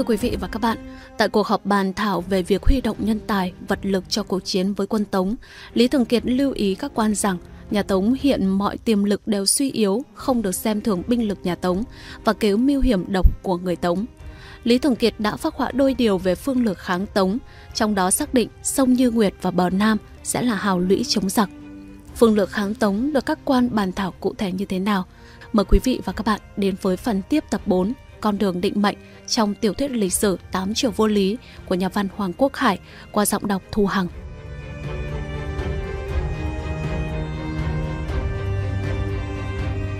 Thưa quý vị và các bạn, tại cuộc họp bàn thảo về việc huy động nhân tài, vật lực cho cuộc chiến với quân Tống, Lý Thường Kiệt lưu ý các quan rằng nhà Tống hiện mọi tiềm lực đều suy yếu, không được xem thường binh lực nhà Tống và kế mưu hiểm độc của người Tống. Lý Thường Kiệt đã phát họa đôi điều về phương lược kháng Tống, trong đó xác định sông Như Nguyệt và bờ Nam sẽ là hào lũy chống giặc. Phương lược kháng Tống được các quan bàn thảo cụ thể như thế nào? Mời quý vị và các bạn đến với phần tiếp tập 4 Con đường định mệnh trong tiểu thuyết lịch sử Tám triệu vô lý của nhà văn Hoàng Quốc Hải qua giọng đọc Thu Hằng.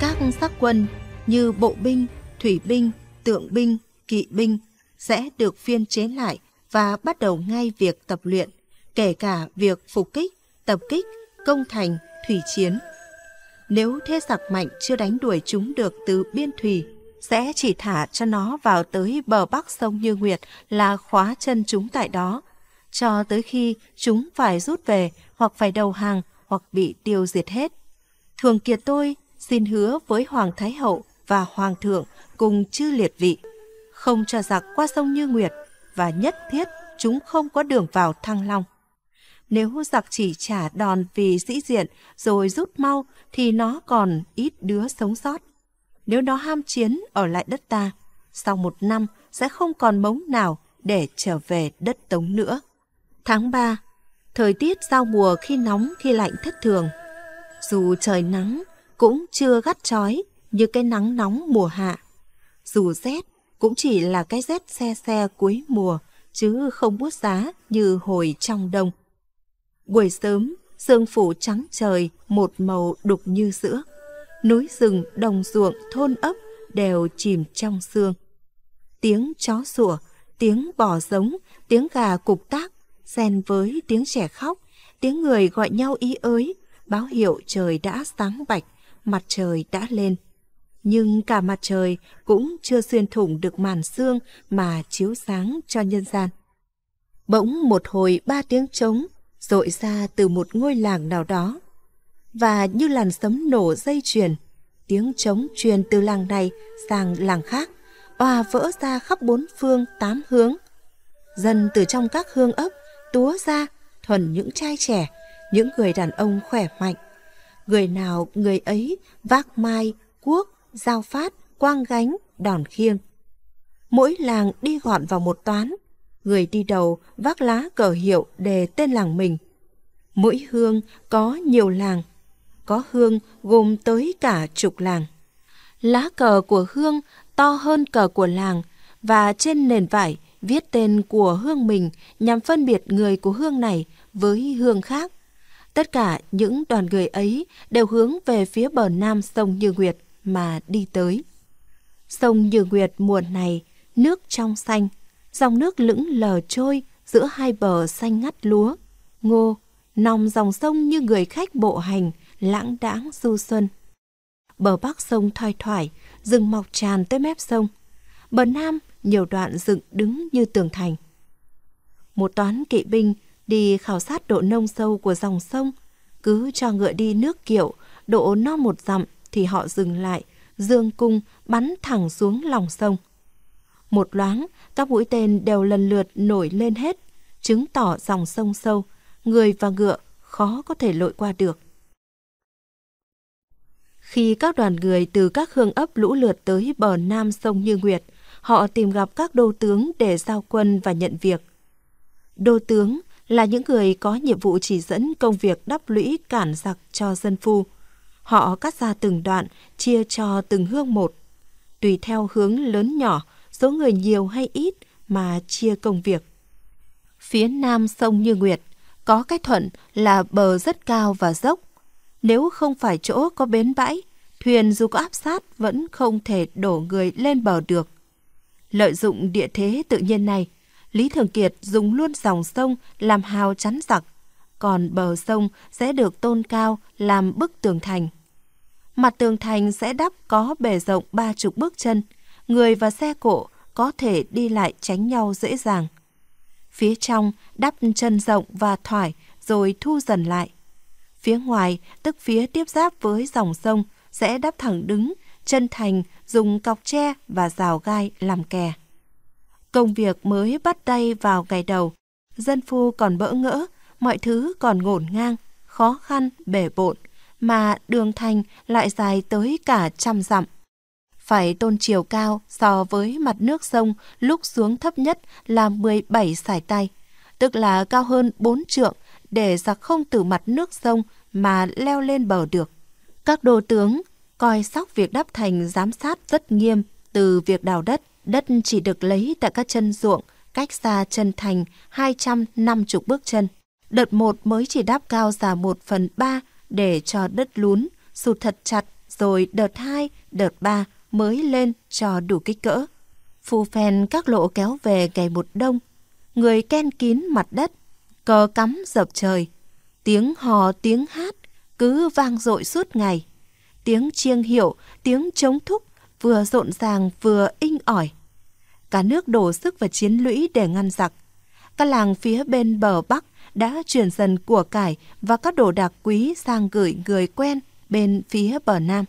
Các sắc quân như bộ binh, thủy binh, tượng binh, kỵ binh sẽ được phiên chế lại và bắt đầu ngay việc tập luyện, kể cả việc phục kích, tập kích, công thành, thủy chiến. Nếu thế giặc mạnh chưa đánh đuổi chúng được từ biên thủy sẽ chỉ thả cho nó vào tới bờ bắc sông Như Nguyệt là khóa chân chúng tại đó, cho tới khi chúng phải rút về hoặc phải đầu hàng hoặc bị tiêu diệt hết. Thường Kiệt tôi xin hứa với Hoàng Thái Hậu và Hoàng Thượng cùng chư liệt vị, không cho giặc qua sông Như Nguyệt và nhất thiết chúng không có đường vào Thăng Long. Nếu giặc chỉ trả đòn vì sĩ diện rồi rút mau thì nó còn ít đứa sống sót nếu nó ham chiến ở lại đất ta, sau một năm sẽ không còn mống nào để trở về đất Tống nữa. Tháng 3, thời tiết giao mùa khi nóng khi lạnh thất thường. Dù trời nắng cũng chưa gắt trói như cái nắng nóng mùa hạ. Dù rét cũng chỉ là cái rét xe xe cuối mùa chứ không buốt giá như hồi trong đông. Buổi sớm, sương phủ trắng trời một màu đục như sữa núi rừng, đồng ruộng, thôn ấp đều chìm trong sương. Tiếng chó sủa, tiếng bò giống, tiếng gà cục tác, xen với tiếng trẻ khóc, tiếng người gọi nhau ý ới, báo hiệu trời đã sáng bạch, mặt trời đã lên. Nhưng cả mặt trời cũng chưa xuyên thủng được màn sương mà chiếu sáng cho nhân gian. Bỗng một hồi ba tiếng trống rội ra từ một ngôi làng nào đó và như làn sấm nổ dây chuyền, tiếng trống truyền từ làng này sang làng khác, òa vỡ ra khắp bốn phương tám hướng. Dân từ trong các hương ấp túa ra thuần những trai trẻ, những người đàn ông khỏe mạnh. Người nào người ấy vác mai, cuốc, dao phát, quang gánh, đòn khiêng. Mỗi làng đi gọn vào một toán, người đi đầu vác lá cờ hiệu đề tên làng mình. Mỗi hương có nhiều làng, có hương gồm tới cả chục làng. Lá cờ của hương to hơn cờ của làng và trên nền vải viết tên của hương mình nhằm phân biệt người của hương này với hương khác. Tất cả những đoàn người ấy đều hướng về phía bờ nam sông Như Nguyệt mà đi tới. Sông Như Nguyệt mùa này, nước trong xanh, dòng nước lững lờ trôi giữa hai bờ xanh ngắt lúa, ngô, nòng dòng sông như người khách bộ hành, lãng đãng du xuân. Bờ bắc sông thoi thoải, rừng mọc tràn tới mép sông. Bờ nam, nhiều đoạn dựng đứng như tường thành. Một toán kỵ binh đi khảo sát độ nông sâu của dòng sông, cứ cho ngựa đi nước kiệu, độ no một dặm thì họ dừng lại, dương cung bắn thẳng xuống lòng sông. Một loáng, các mũi tên đều lần lượt nổi lên hết, chứng tỏ dòng sông sâu, người và ngựa khó có thể lội qua được. Khi các đoàn người từ các hương ấp lũ lượt tới bờ nam sông Như Nguyệt, họ tìm gặp các đô tướng để giao quân và nhận việc. Đô tướng là những người có nhiệm vụ chỉ dẫn công việc đắp lũy cản giặc cho dân phu. Họ cắt ra từng đoạn, chia cho từng hương một. Tùy theo hướng lớn nhỏ, số người nhiều hay ít mà chia công việc. Phía nam sông Như Nguyệt, có cái thuận là bờ rất cao và dốc, nếu không phải chỗ có bến bãi, thuyền dù có áp sát vẫn không thể đổ người lên bờ được. Lợi dụng địa thế tự nhiên này, Lý Thường Kiệt dùng luôn dòng sông làm hào chắn giặc, còn bờ sông sẽ được tôn cao làm bức tường thành. Mặt tường thành sẽ đắp có bề rộng ba chục bước chân, người và xe cộ có thể đi lại tránh nhau dễ dàng. Phía trong đắp chân rộng và thoải rồi thu dần lại. Phía ngoài, tức phía tiếp giáp với dòng sông, sẽ đắp thẳng đứng, chân thành, dùng cọc tre và rào gai làm kè. Công việc mới bắt tay vào ngày đầu, dân phu còn bỡ ngỡ, mọi thứ còn ngổn ngang, khó khăn, bể bộn, mà đường thành lại dài tới cả trăm dặm. Phải tôn chiều cao so với mặt nước sông lúc xuống thấp nhất là 17 sải tay, tức là cao hơn 4 trượng để giặc không từ mặt nước sông mà leo lên bờ được. Các đô tướng coi sóc việc đắp thành giám sát rất nghiêm từ việc đào đất. Đất chỉ được lấy tại các chân ruộng, cách xa chân thành 250 bước chân. Đợt một mới chỉ đắp cao giả 1 phần 3 để cho đất lún, sụt thật chặt, rồi đợt 2, đợt 3 mới lên cho đủ kích cỡ. Phù phèn các lộ kéo về ngày một đông. Người ken kín mặt đất, cờ cắm dập trời. Tiếng hò, tiếng hát cứ vang dội suốt ngày. Tiếng chiêng hiệu, tiếng trống thúc vừa rộn ràng vừa inh ỏi. Cả nước đổ sức vào chiến lũy để ngăn giặc. Các làng phía bên bờ Bắc đã chuyển dần của cải và các đồ đạc quý sang gửi người quen bên phía bờ Nam.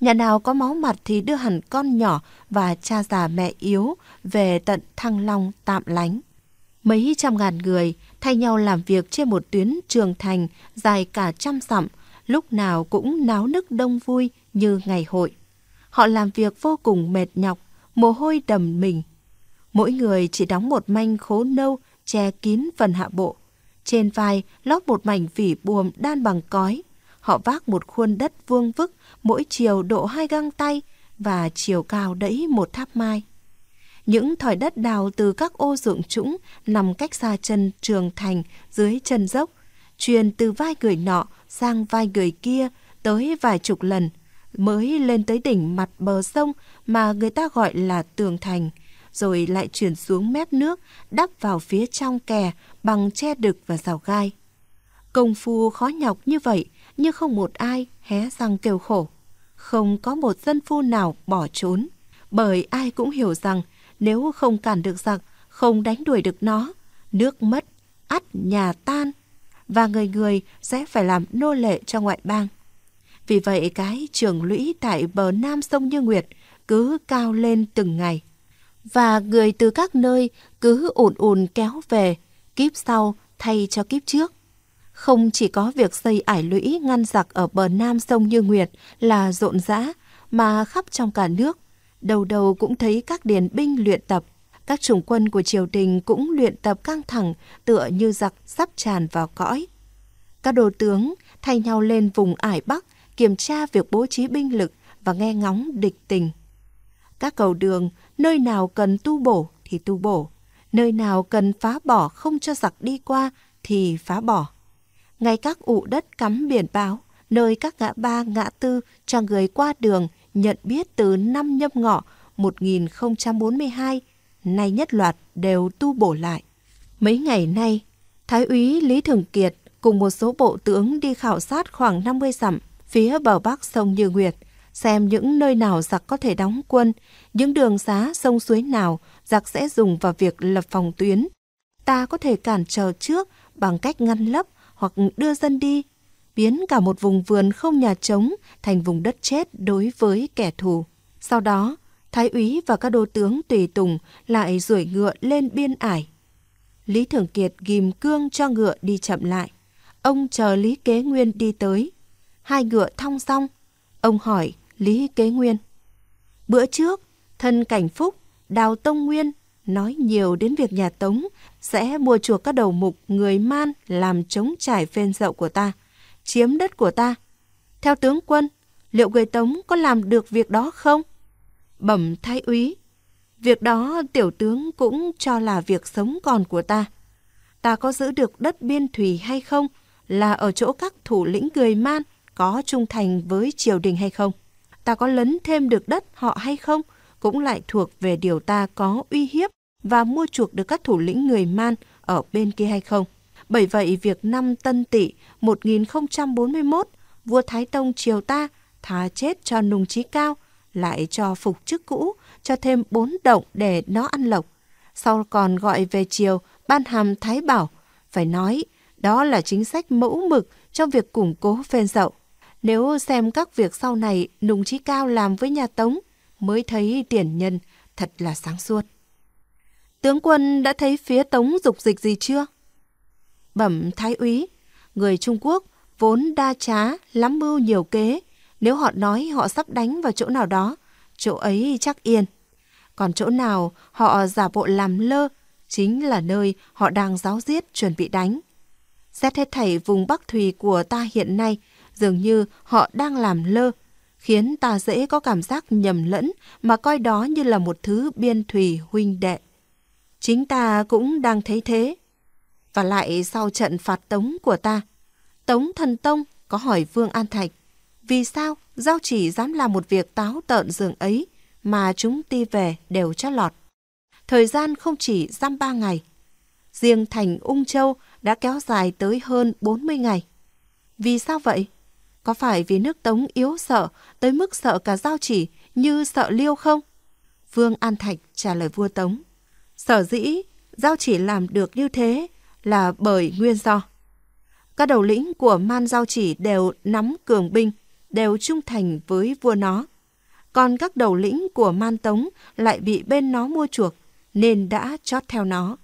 Nhà nào có máu mặt thì đưa hẳn con nhỏ và cha già mẹ yếu về tận Thăng Long tạm lánh. Mấy trăm ngàn người thay nhau làm việc trên một tuyến trường thành dài cả trăm dặm, lúc nào cũng náo nức đông vui như ngày hội. Họ làm việc vô cùng mệt nhọc, mồ hôi đầm mình. Mỗi người chỉ đóng một manh khố nâu che kín phần hạ bộ. Trên vai lót một mảnh vỉ buồm đan bằng cói. Họ vác một khuôn đất vuông vức, mỗi chiều độ hai găng tay và chiều cao đẫy một tháp mai những thỏi đất đào từ các ô ruộng trũng nằm cách xa chân trường thành dưới chân dốc, truyền từ vai người nọ sang vai người kia tới vài chục lần, mới lên tới đỉnh mặt bờ sông mà người ta gọi là tường thành, rồi lại chuyển xuống mép nước, đắp vào phía trong kè bằng che đực và rào gai. Công phu khó nhọc như vậy, nhưng không một ai hé răng kêu khổ. Không có một dân phu nào bỏ trốn, bởi ai cũng hiểu rằng nếu không cản được giặc, không đánh đuổi được nó, nước mất, ắt nhà tan, và người người sẽ phải làm nô lệ cho ngoại bang. Vì vậy cái trường lũy tại bờ nam sông Như Nguyệt cứ cao lên từng ngày. Và người từ các nơi cứ ùn ùn kéo về, kiếp sau thay cho kiếp trước. Không chỉ có việc xây ải lũy ngăn giặc ở bờ nam sông Như Nguyệt là rộn rã, mà khắp trong cả nước đầu đầu cũng thấy các điền binh luyện tập. Các chủng quân của triều đình cũng luyện tập căng thẳng, tựa như giặc sắp tràn vào cõi. Các đồ tướng thay nhau lên vùng ải Bắc, kiểm tra việc bố trí binh lực và nghe ngóng địch tình. Các cầu đường, nơi nào cần tu bổ thì tu bổ, nơi nào cần phá bỏ không cho giặc đi qua thì phá bỏ. Ngay các ụ đất cắm biển báo, nơi các ngã ba, ngã tư cho người qua đường nhận biết từ năm nhâm ngọ 1042, nay nhất loạt đều tu bổ lại. Mấy ngày nay, Thái úy Lý Thường Kiệt cùng một số bộ tướng đi khảo sát khoảng 50 dặm phía bờ bắc sông Như Nguyệt, xem những nơi nào giặc có thể đóng quân, những đường xá sông suối nào giặc sẽ dùng vào việc lập phòng tuyến. Ta có thể cản trở trước bằng cách ngăn lấp hoặc đưa dân đi biến cả một vùng vườn không nhà trống thành vùng đất chết đối với kẻ thù. Sau đó, thái úy và các đô tướng tùy tùng lại duỗi ngựa lên biên ải. Lý Thường Kiệt ghim cương cho ngựa đi chậm lại. Ông chờ Lý Kế Nguyên đi tới. Hai ngựa thong song. Ông hỏi Lý Kế Nguyên. Bữa trước, thân Cảnh Phúc, Đào Tông Nguyên nói nhiều đến việc nhà Tống sẽ mua chuộc các đầu mục người man làm chống trải phên dậu của ta chiếm đất của ta. Theo tướng quân, liệu người Tống có làm được việc đó không? Bẩm thái úy, việc đó tiểu tướng cũng cho là việc sống còn của ta. Ta có giữ được đất biên thủy hay không là ở chỗ các thủ lĩnh người man có trung thành với triều đình hay không. Ta có lấn thêm được đất họ hay không cũng lại thuộc về điều ta có uy hiếp và mua chuộc được các thủ lĩnh người man ở bên kia hay không. Bởi vậy việc năm Tân Tỵ 1041, vua Thái Tông triều ta thà chết cho Nùng trí cao, lại cho phục chức cũ, cho thêm bốn động để nó ăn lộc. Sau còn gọi về triều ban hàm Thái Bảo, phải nói đó là chính sách mẫu mực trong việc củng cố phên dậu. Nếu xem các việc sau này Nùng Trí Cao làm với nhà Tống mới thấy tiền nhân thật là sáng suốt. Tướng quân đã thấy phía Tống dục dịch gì chưa? bẩm thái úy, người Trung Quốc vốn đa trá, lắm mưu nhiều kế. Nếu họ nói họ sắp đánh vào chỗ nào đó, chỗ ấy chắc yên. Còn chỗ nào họ giả bộ làm lơ, chính là nơi họ đang giáo giết chuẩn bị đánh. Xét hết thảy vùng Bắc Thùy của ta hiện nay, dường như họ đang làm lơ, khiến ta dễ có cảm giác nhầm lẫn mà coi đó như là một thứ biên thủy huynh đệ. Chính ta cũng đang thấy thế. Và lại sau trận phạt Tống của ta, Tống Thần Tông có hỏi Vương An Thạch, vì sao Giao Chỉ dám làm một việc táo tợn dường ấy mà chúng ti về đều cho lọt. Thời gian không chỉ giam ba ngày, riêng thành Ung Châu đã kéo dài tới hơn 40 ngày. Vì sao vậy? Có phải vì nước Tống yếu sợ tới mức sợ cả Giao Chỉ như sợ Liêu không? Vương An Thạch trả lời vua Tống. Sở dĩ Giao Chỉ làm được như thế là bởi nguyên do. Các đầu lĩnh của Man Giao Chỉ đều nắm cường binh, đều trung thành với vua nó. Còn các đầu lĩnh của Man Tống lại bị bên nó mua chuộc, nên đã chót theo nó.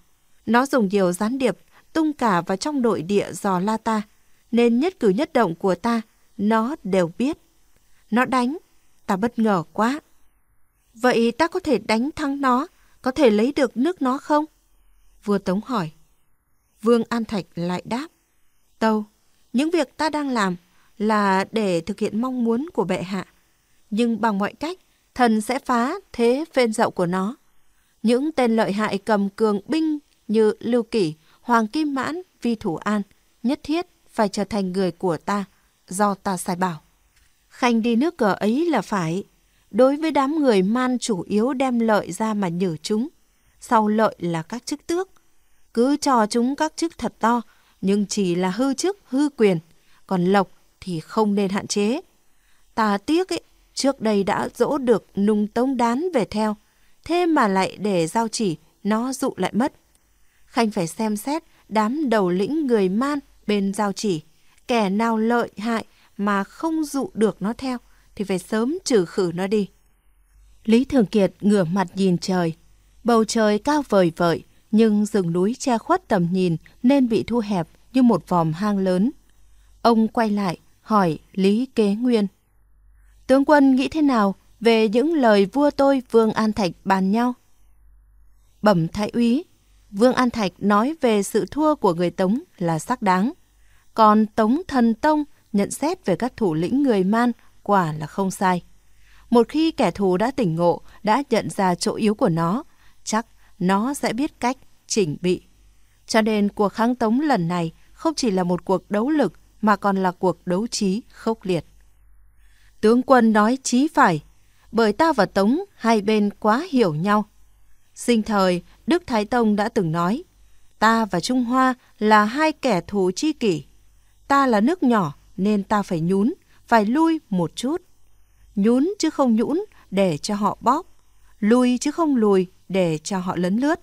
Nó dùng nhiều gián điệp, tung cả vào trong nội địa dò la ta, nên nhất cử nhất động của ta, nó đều biết. Nó đánh, ta bất ngờ quá. Vậy ta có thể đánh thắng nó, có thể lấy được nước nó không? Vua Tống hỏi. Vương An Thạch lại đáp. Tâu, những việc ta đang làm là để thực hiện mong muốn của bệ hạ. Nhưng bằng mọi cách, thần sẽ phá thế phên dậu của nó. Những tên lợi hại cầm cường binh như Lưu Kỷ, Hoàng Kim Mãn, Vi Thủ An, nhất thiết phải trở thành người của ta, do ta sai bảo. Khanh đi nước cờ ấy là phải. Đối với đám người man chủ yếu đem lợi ra mà nhử chúng, sau lợi là các chức tước, cứ cho chúng các chức thật to, nhưng chỉ là hư chức, hư quyền, còn lộc thì không nên hạn chế. Ta tiếc ấy, trước đây đã dỗ được nung tống đán về theo, thế mà lại để giao chỉ, nó dụ lại mất. Khanh phải xem xét đám đầu lĩnh người man bên giao chỉ, kẻ nào lợi hại mà không dụ được nó theo thì phải sớm trừ khử nó đi. Lý Thường Kiệt ngửa mặt nhìn trời, bầu trời cao vời vợi, nhưng rừng núi che khuất tầm nhìn nên bị thu hẹp như một vòm hang lớn. Ông quay lại, hỏi Lý Kế Nguyên. Tướng quân nghĩ thế nào về những lời vua tôi Vương An Thạch bàn nhau? Bẩm Thái úy, Vương An Thạch nói về sự thua của người Tống là xác đáng. Còn Tống Thần Tông nhận xét về các thủ lĩnh người Man quả là không sai. Một khi kẻ thù đã tỉnh ngộ, đã nhận ra chỗ yếu của nó, chắc nó sẽ biết cách chỉnh bị. Cho nên cuộc kháng tống lần này không chỉ là một cuộc đấu lực mà còn là cuộc đấu trí khốc liệt. Tướng quân nói chí phải, bởi ta và Tống hai bên quá hiểu nhau. Sinh thời, Đức Thái Tông đã từng nói, ta và Trung Hoa là hai kẻ thù chi kỷ. Ta là nước nhỏ nên ta phải nhún, phải lui một chút. Nhún chứ không nhũn để cho họ bóp, lui chứ không lùi để cho họ lấn lướt.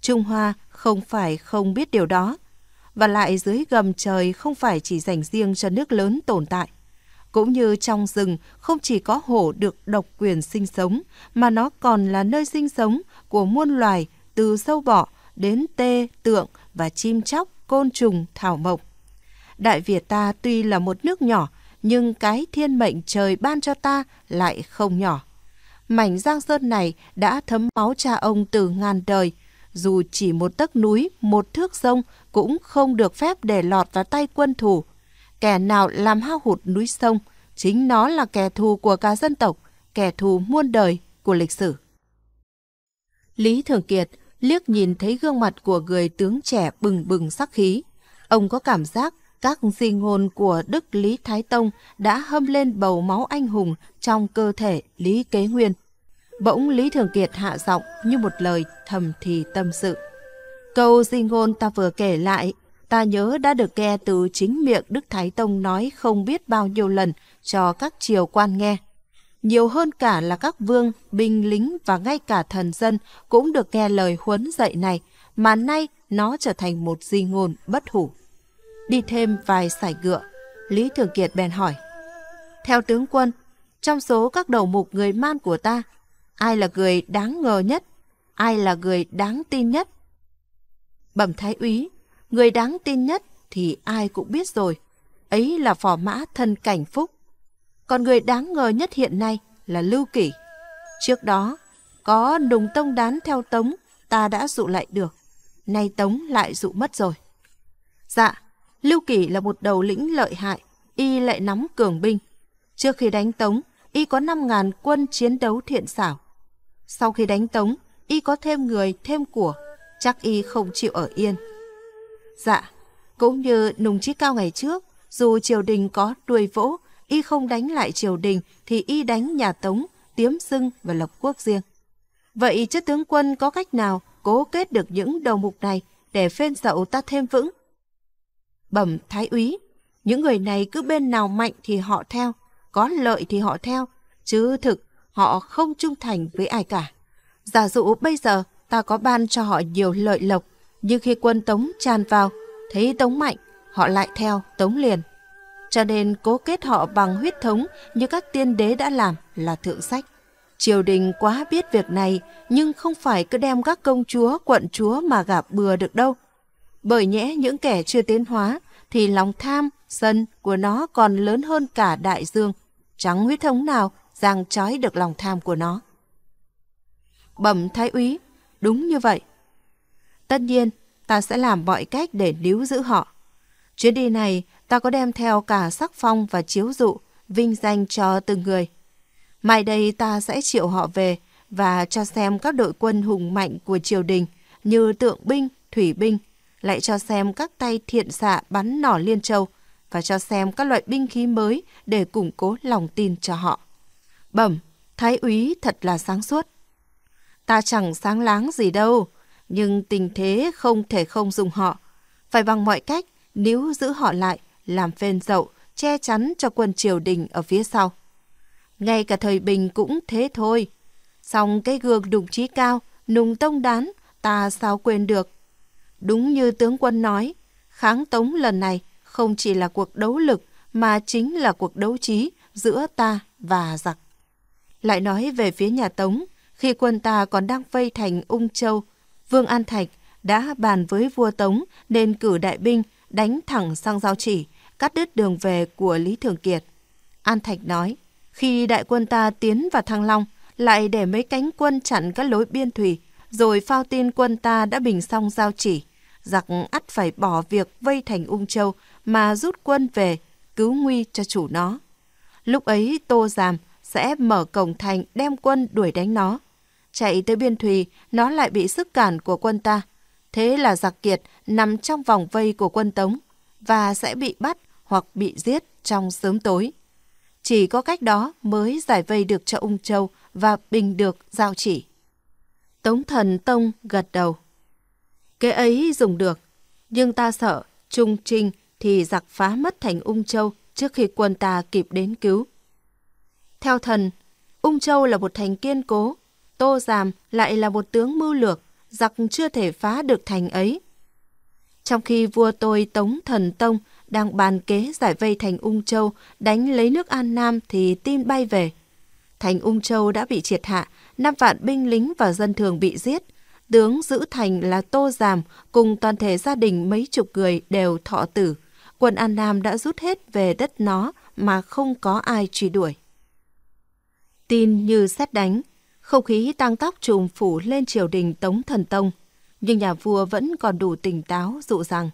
Trung Hoa không phải không biết điều đó, và lại dưới gầm trời không phải chỉ dành riêng cho nước lớn tồn tại. Cũng như trong rừng không chỉ có hổ được độc quyền sinh sống, mà nó còn là nơi sinh sống của muôn loài từ sâu bọ đến tê, tượng và chim chóc, côn trùng, thảo mộc. Đại Việt ta tuy là một nước nhỏ, nhưng cái thiên mệnh trời ban cho ta lại không nhỏ mảnh giang sơn này đã thấm máu cha ông từ ngàn đời. Dù chỉ một tấc núi, một thước sông cũng không được phép để lọt vào tay quân thủ. Kẻ nào làm hao hụt núi sông, chính nó là kẻ thù của cả dân tộc, kẻ thù muôn đời của lịch sử. Lý Thường Kiệt liếc nhìn thấy gương mặt của người tướng trẻ bừng bừng sắc khí. Ông có cảm giác các di ngôn của Đức Lý Thái Tông đã hâm lên bầu máu anh hùng trong cơ thể Lý Kế Nguyên. Bỗng Lý Thường Kiệt hạ giọng như một lời thầm thì tâm sự. Câu di ngôn ta vừa kể lại, ta nhớ đã được nghe từ chính miệng Đức Thái Tông nói không biết bao nhiêu lần cho các triều quan nghe. Nhiều hơn cả là các vương, binh lính và ngay cả thần dân cũng được nghe lời huấn dạy này, mà nay nó trở thành một di ngôn bất hủ đi thêm vài sải ngựa. Lý Thường Kiệt bèn hỏi. Theo tướng quân, trong số các đầu mục người man của ta, ai là người đáng ngờ nhất, ai là người đáng tin nhất? Bẩm Thái úy, người đáng tin nhất thì ai cũng biết rồi. Ấy là phò mã thân cảnh phúc. Còn người đáng ngờ nhất hiện nay là Lưu Kỷ. Trước đó, có nùng tông đán theo tống, ta đã dụ lại được. Nay tống lại dụ mất rồi. Dạ, Lưu Kỳ là một đầu lĩnh lợi hại, y lại nắm cường binh. Trước khi đánh Tống, y có 5.000 quân chiến đấu thiện xảo. Sau khi đánh Tống, y có thêm người, thêm của, chắc y không chịu ở yên. Dạ, cũng như Nùng Chí Cao ngày trước, dù triều đình có đuôi vỗ, y không đánh lại triều đình thì y đánh nhà Tống, Tiếm Dưng và lập Quốc riêng. Vậy chất tướng quân có cách nào cố kết được những đầu mục này để phên dậu ta thêm vững bẩm thái úy. Những người này cứ bên nào mạnh thì họ theo, có lợi thì họ theo, chứ thực họ không trung thành với ai cả. Giả dụ bây giờ ta có ban cho họ nhiều lợi lộc, nhưng khi quân Tống tràn vào, thấy Tống mạnh, họ lại theo Tống liền. Cho nên cố kết họ bằng huyết thống như các tiên đế đã làm là thượng sách. Triều đình quá biết việc này, nhưng không phải cứ đem các công chúa, quận chúa mà gặp bừa được đâu. Bởi nhẽ những kẻ chưa tiến hóa thì lòng tham, sân của nó còn lớn hơn cả đại dương. Chẳng huyết thống nào giang trói được lòng tham của nó. Bẩm thái úy, đúng như vậy. Tất nhiên, ta sẽ làm mọi cách để níu giữ họ. Chuyến đi này, ta có đem theo cả sắc phong và chiếu dụ, vinh danh cho từng người. Mai đây ta sẽ triệu họ về và cho xem các đội quân hùng mạnh của triều đình như tượng binh, thủy binh, lại cho xem các tay thiện xạ bắn nỏ liên châu và cho xem các loại binh khí mới để củng cố lòng tin cho họ. Bẩm, thái úy thật là sáng suốt. Ta chẳng sáng láng gì đâu, nhưng tình thế không thể không dùng họ. Phải bằng mọi cách níu giữ họ lại, làm phên dậu, che chắn cho quân triều đình ở phía sau. Ngay cả thời bình cũng thế thôi. Xong cái gương đục trí cao, nùng tông đán, ta sao quên được. Đúng như tướng quân nói, kháng tống lần này không chỉ là cuộc đấu lực mà chính là cuộc đấu trí giữa ta và giặc. Lại nói về phía nhà Tống, khi quân ta còn đang vây thành Ung Châu, Vương An Thạch đã bàn với vua Tống nên cử đại binh đánh thẳng sang giao chỉ, cắt đứt đường về của Lý Thường Kiệt. An Thạch nói, khi đại quân ta tiến vào Thăng Long, lại để mấy cánh quân chặn các lối biên thủy, rồi phao tin quân ta đã bình xong giao chỉ giặc ắt phải bỏ việc vây thành Ung Châu mà rút quân về, cứu nguy cho chủ nó. Lúc ấy Tô Giàm sẽ mở cổng thành đem quân đuổi đánh nó. Chạy tới biên thùy, nó lại bị sức cản của quân ta. Thế là giặc kiệt nằm trong vòng vây của quân Tống và sẽ bị bắt hoặc bị giết trong sớm tối. Chỉ có cách đó mới giải vây được cho Ung Châu và bình được giao chỉ. Tống Thần Tông gật đầu. Kế ấy dùng được, nhưng ta sợ Trung Trinh thì giặc phá mất thành Ung Châu trước khi quân ta kịp đến cứu. Theo thần, Ung Châu là một thành kiên cố, Tô Giàm lại là một tướng mưu lược, giặc chưa thể phá được thành ấy. Trong khi vua tôi Tống Thần Tông đang bàn kế giải vây thành Ung Châu, đánh lấy nước An Nam thì tin bay về. Thành Ung Châu đã bị triệt hạ, năm vạn binh lính và dân thường bị giết, tướng giữ thành là Tô Giảm cùng toàn thể gia đình mấy chục người đều thọ tử. Quân An Nam đã rút hết về đất nó mà không có ai truy đuổi. Tin như xét đánh, không khí tăng tóc trùm phủ lên triều đình Tống Thần Tông, nhưng nhà vua vẫn còn đủ tỉnh táo dụ rằng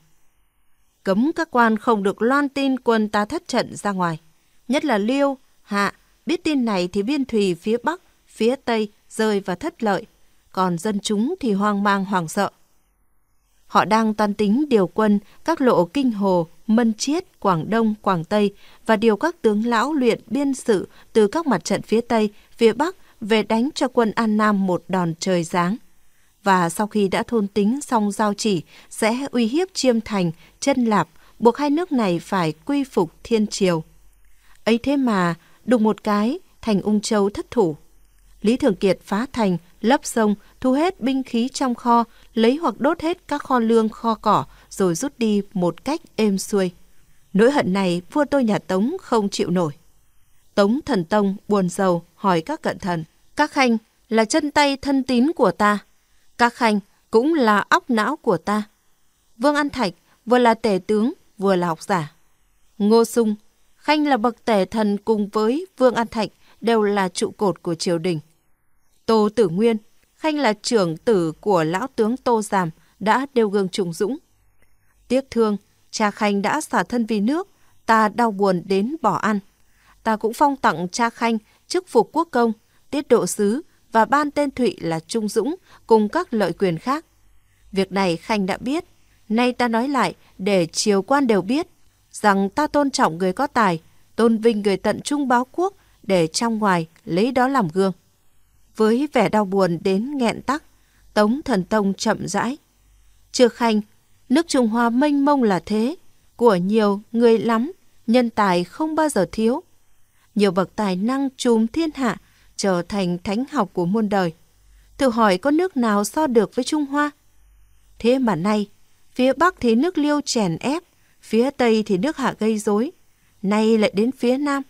cấm các quan không được loan tin quân ta thất trận ra ngoài, nhất là Liêu, Hạ, biết tin này thì biên thùy phía Bắc, phía Tây rơi vào thất lợi, còn dân chúng thì hoang mang hoảng sợ. Họ đang toan tính điều quân các lộ Kinh Hồ, Mân Chiết, Quảng Đông, Quảng Tây và điều các tướng lão luyện biên sự từ các mặt trận phía Tây, phía Bắc về đánh cho quân An Nam một đòn trời giáng. Và sau khi đã thôn tính xong giao chỉ, sẽ uy hiếp Chiêm Thành, chân Lạp, buộc hai nước này phải quy phục thiên triều. Ấy thế mà, đùng một cái, thành Ung Châu thất thủ. Lý Thường Kiệt phá thành, lấp sông, thu hết binh khí trong kho, lấy hoặc đốt hết các kho lương, kho cỏ, rồi rút đi một cách êm xuôi. Nỗi hận này vua tôi nhà Tống không chịu nổi. Tống thần tông buồn rầu hỏi các cận thần. Các khanh là chân tay thân tín của ta. Các khanh cũng là óc não của ta. Vương An Thạch vừa là tể tướng vừa là học giả. Ngô Sung, khanh là bậc tể thần cùng với Vương An Thạch đều là trụ cột của triều đình. Tô Tử Nguyên, Khanh là trưởng tử của lão tướng Tô Giảm, đã đeo gương trùng dũng. Tiếc thương, cha Khanh đã xả thân vì nước, ta đau buồn đến bỏ ăn. Ta cũng phong tặng cha Khanh chức phục quốc công, tiết độ sứ và ban tên Thụy là Trung Dũng cùng các lợi quyền khác. Việc này Khanh đã biết, nay ta nói lại để triều quan đều biết rằng ta tôn trọng người có tài, tôn vinh người tận trung báo quốc để trong ngoài lấy đó làm gương với vẻ đau buồn đến nghẹn tắc, Tống Thần Tông chậm rãi. Trưa khanh, nước Trung Hoa mênh mông là thế, của nhiều người lắm, nhân tài không bao giờ thiếu. Nhiều bậc tài năng trùm thiên hạ, trở thành thánh học của muôn đời. Thử hỏi có nước nào so được với Trung Hoa? Thế mà nay, phía Bắc thì nước liêu chèn ép, phía Tây thì nước hạ gây rối, nay lại đến phía Nam,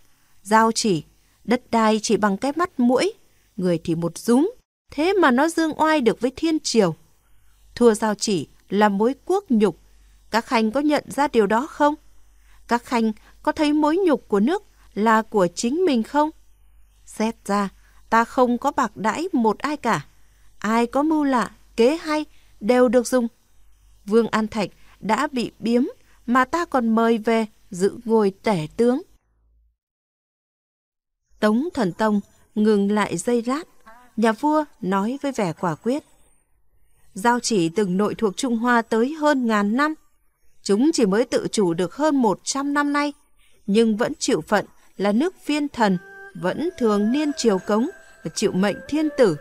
giao chỉ, đất đai chỉ bằng cái mắt mũi, người thì một dúng, thế mà nó dương oai được với thiên triều. Thua giao chỉ là mối quốc nhục, các khanh có nhận ra điều đó không? Các khanh có thấy mối nhục của nước là của chính mình không? Xét ra, ta không có bạc đãi một ai cả. Ai có mưu lạ, kế hay, đều được dùng. Vương An Thạch đã bị biếm mà ta còn mời về giữ ngôi tể tướng. Tống Thần Tông ngừng lại dây lát, nhà vua nói với vẻ quả quyết. Giao chỉ từng nội thuộc Trung Hoa tới hơn ngàn năm. Chúng chỉ mới tự chủ được hơn 100 năm nay, nhưng vẫn chịu phận là nước phiên thần, vẫn thường niên triều cống và chịu mệnh thiên tử.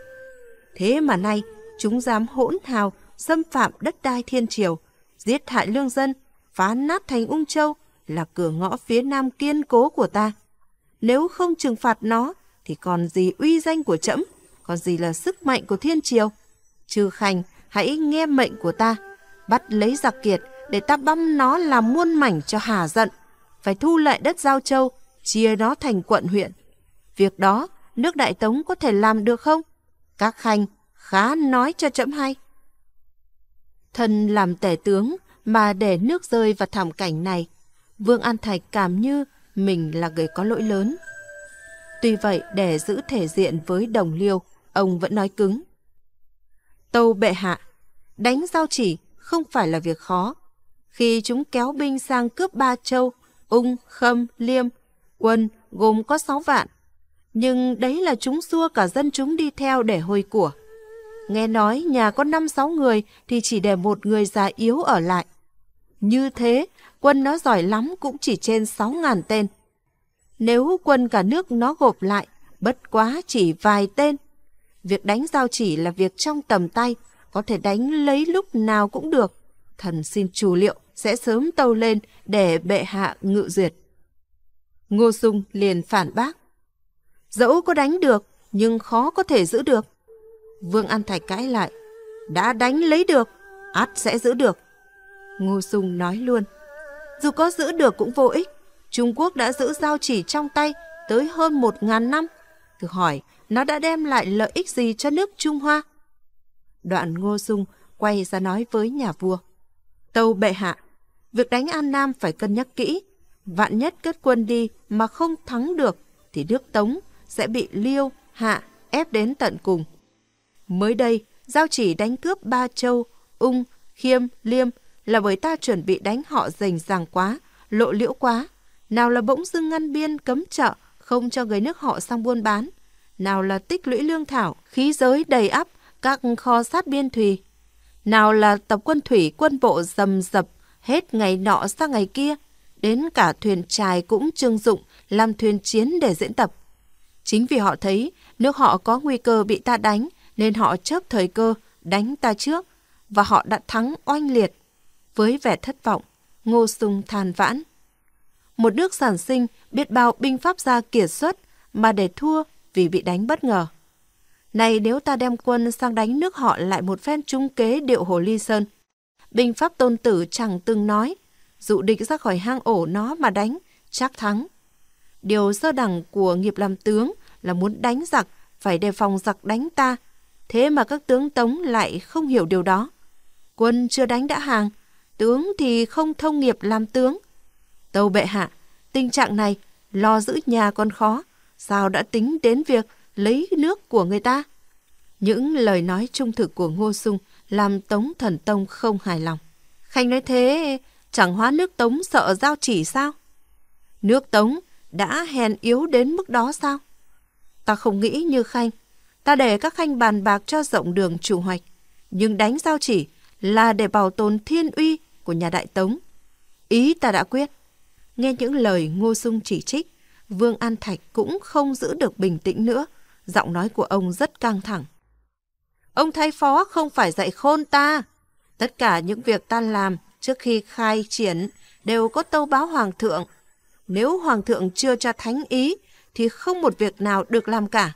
Thế mà nay, chúng dám hỗn hào, xâm phạm đất đai thiên triều, giết hại lương dân, phá nát thành ung châu là cửa ngõ phía nam kiên cố của ta. Nếu không trừng phạt nó, thì còn gì uy danh của trẫm, còn gì là sức mạnh của thiên triều. Trừ Khanh, hãy nghe mệnh của ta, bắt lấy giặc kiệt để ta băm nó làm muôn mảnh cho hà giận, phải thu lại đất Giao Châu, chia nó thành quận huyện. Việc đó, nước Đại Tống có thể làm được không? Các Khanh khá nói cho trẫm hay. Thân làm tể tướng mà để nước rơi vào thảm cảnh này, Vương An Thạch cảm như mình là người có lỗi lớn. Tuy vậy, để giữ thể diện với đồng liêu, ông vẫn nói cứng. Tâu bệ hạ, đánh giao chỉ không phải là việc khó. Khi chúng kéo binh sang cướp Ba Châu, Ung, Khâm, Liêm, quân gồm có sáu vạn. Nhưng đấy là chúng xua cả dân chúng đi theo để hồi của. Nghe nói nhà có năm sáu người thì chỉ để một người già yếu ở lại. Như thế, quân nó giỏi lắm cũng chỉ trên sáu ngàn tên. Nếu quân cả nước nó gộp lại, bất quá chỉ vài tên. Việc đánh giao chỉ là việc trong tầm tay, có thể đánh lấy lúc nào cũng được. Thần xin chủ liệu sẽ sớm tâu lên để bệ hạ ngự duyệt. Ngô Dung liền phản bác. Dẫu có đánh được, nhưng khó có thể giữ được. Vương An Thạch cãi lại. Đã đánh lấy được, ắt sẽ giữ được. Ngô Dung nói luôn. Dù có giữ được cũng vô ích, Trung Quốc đã giữ giao chỉ trong tay tới hơn 1.000 năm. Thử hỏi, nó đã đem lại lợi ích gì cho nước Trung Hoa? Đoạn Ngô Dung quay ra nói với nhà vua. Tâu bệ hạ, việc đánh An Nam phải cân nhắc kỹ. Vạn nhất kết quân đi mà không thắng được thì nước Tống sẽ bị liêu, hạ, ép đến tận cùng. Mới đây, giao chỉ đánh cướp Ba Châu, Ung, Khiêm, Liêm là bởi ta chuẩn bị đánh họ rành ràng quá, lộ liễu quá. Nào là bỗng dưng ngăn biên cấm chợ, không cho người nước họ sang buôn bán. Nào là tích lũy lương thảo, khí giới đầy ắp, các kho sát biên thùy. Nào là tập quân thủy quân bộ dầm dập, hết ngày nọ sang ngày kia. Đến cả thuyền trài cũng trương dụng, làm thuyền chiến để diễn tập. Chính vì họ thấy nước họ có nguy cơ bị ta đánh, nên họ chớp thời cơ, đánh ta trước. Và họ đã thắng oanh liệt. Với vẻ thất vọng, Ngô Sung than vãn một nước sản sinh biết bao binh pháp gia kiệt xuất mà để thua vì bị đánh bất ngờ. Này nếu ta đem quân sang đánh nước họ lại một phen trung kế điệu hồ ly sơn. Binh pháp tôn tử chẳng từng nói, dụ địch ra khỏi hang ổ nó mà đánh, chắc thắng. Điều sơ đẳng của nghiệp làm tướng là muốn đánh giặc, phải đề phòng giặc đánh ta. Thế mà các tướng tống lại không hiểu điều đó. Quân chưa đánh đã hàng, tướng thì không thông nghiệp làm tướng, Tâu bệ hạ, tình trạng này lo giữ nhà còn khó, sao đã tính đến việc lấy nước của người ta? Những lời nói trung thực của Ngô Sung làm Tống Thần Tông không hài lòng. Khanh nói thế, chẳng hóa nước Tống sợ giao chỉ sao? Nước Tống đã hèn yếu đến mức đó sao? Ta không nghĩ như Khanh. Ta để các Khanh bàn bạc cho rộng đường chủ hoạch. Nhưng đánh giao chỉ là để bảo tồn thiên uy của nhà Đại Tống. Ý ta đã quyết. Nghe những lời Ngô Dung chỉ trích, Vương An Thạch cũng không giữ được bình tĩnh nữa. Giọng nói của ông rất căng thẳng. Ông thái phó không phải dạy khôn ta. Tất cả những việc ta làm trước khi khai triển đều có tâu báo Hoàng thượng. Nếu Hoàng thượng chưa cho thánh ý thì không một việc nào được làm cả.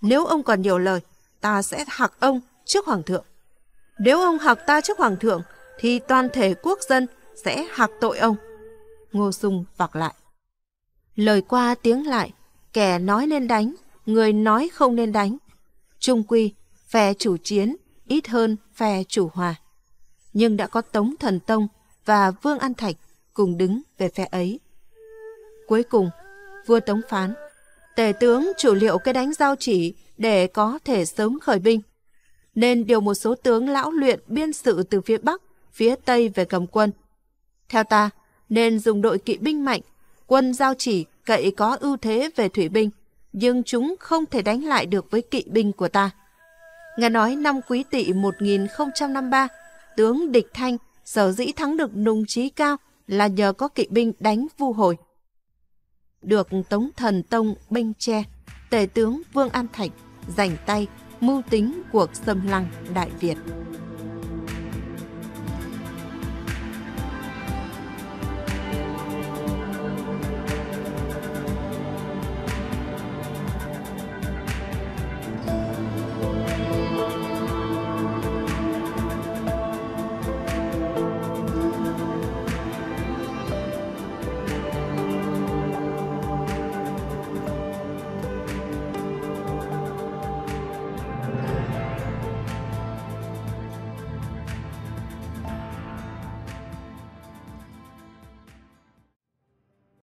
Nếu ông còn nhiều lời, ta sẽ hạc ông trước Hoàng thượng. Nếu ông hạc ta trước Hoàng thượng thì toàn thể quốc dân sẽ hạc tội ông. Ngô Dung vặc lại. Lời qua tiếng lại, kẻ nói nên đánh, người nói không nên đánh. Trung quy, phe chủ chiến ít hơn phe chủ hòa. Nhưng đã có Tống Thần Tông và Vương An Thạch cùng đứng về phe ấy. Cuối cùng, vua Tống phán, tề tướng chủ liệu cái đánh giao chỉ để có thể sớm khởi binh. Nên điều một số tướng lão luyện biên sự từ phía Bắc, phía Tây về cầm quân. Theo ta, nên dùng đội kỵ binh mạnh. Quân giao chỉ cậy có ưu thế về thủy binh, nhưng chúng không thể đánh lại được với kỵ binh của ta. Nghe nói năm quý tỵ 1053, tướng Địch Thanh sở dĩ thắng được nung trí cao là nhờ có kỵ binh đánh vu hồi. Được Tống Thần Tông binh tre, tể tướng Vương An Thạch giành tay mưu tính cuộc xâm lăng Đại Việt.